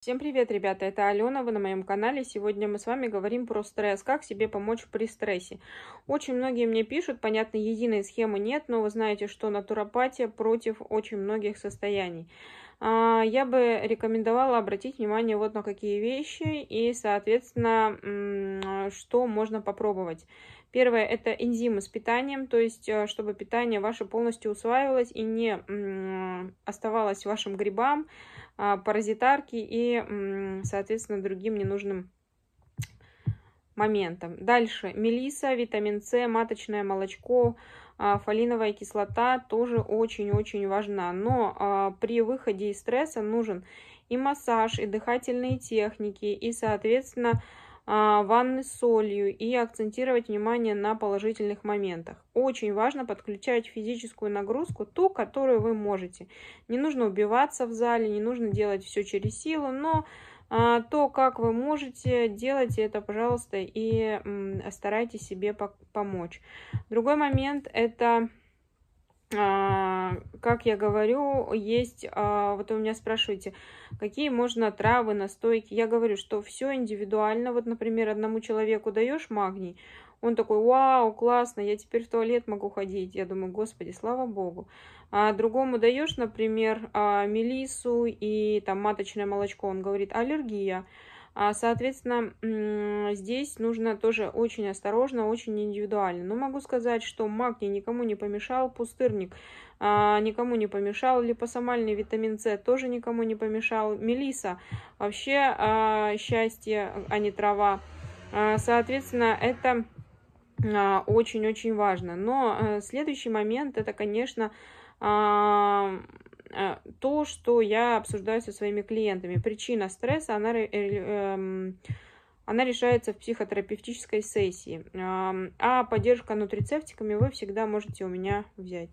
Всем привет, ребята, это Алена, вы на моем канале. Сегодня мы с вами говорим про стресс, как себе помочь при стрессе. Очень многие мне пишут, понятно, единой схемы нет, но вы знаете, что натуропатия против очень многих состояний. А, я бы рекомендовала обратить внимание вот на какие вещи и, соответственно, что можно попробовать. Первое – это энзимы с питанием, то есть, э, чтобы питание ваше полностью усваивалось и не оставалось вашим грибам, а, паразитарки и, соответственно, другим ненужным моментам. Дальше. Мелиса, витамин С, маточное молочко, а, фолиновая кислота тоже очень-очень важна. Но а, при выходе из стресса нужен и массаж, и дыхательные техники, и, соответственно, а, ванны с солью и акцентировать внимание на положительных моментах. Очень важно подключать физическую нагрузку, ту, которую вы можете. Не нужно убиваться в зале, не нужно делать все через силу, но а, то, как вы можете, делайте это, пожалуйста, и старайтесь себе помочь. Другой момент – это а, как я говорю, есть, а, вот вы меня спрашиваете, какие можно травы, настойки. Я говорю, что все индивидуально. Вот, например, одному человеку даешь магний, он такой, вау, классно, я теперь в туалет могу ходить. Я думаю, господи, слава богу. А другому даешь, например, а, мелису и там маточное молочко, он говорит, аллергия. А, соответственно, здесь нужно тоже очень осторожно, очень индивидуально. Но могу сказать, что магний никому не помешал, пустырник а, никому не помешал, липосомальный витамин С тоже никому не помешал, мелиса вообще а, счастье, а не трава. Соответственно, это очень-очень важно. Но э, следующий момент, это, конечно, Э, то, что я обсуждаю со своими клиентами. Причина стресса, она, э, эм, она решается в психотерапевтической сессии. Эм, а поддержка нутрицептиками вы всегда можете у меня взять.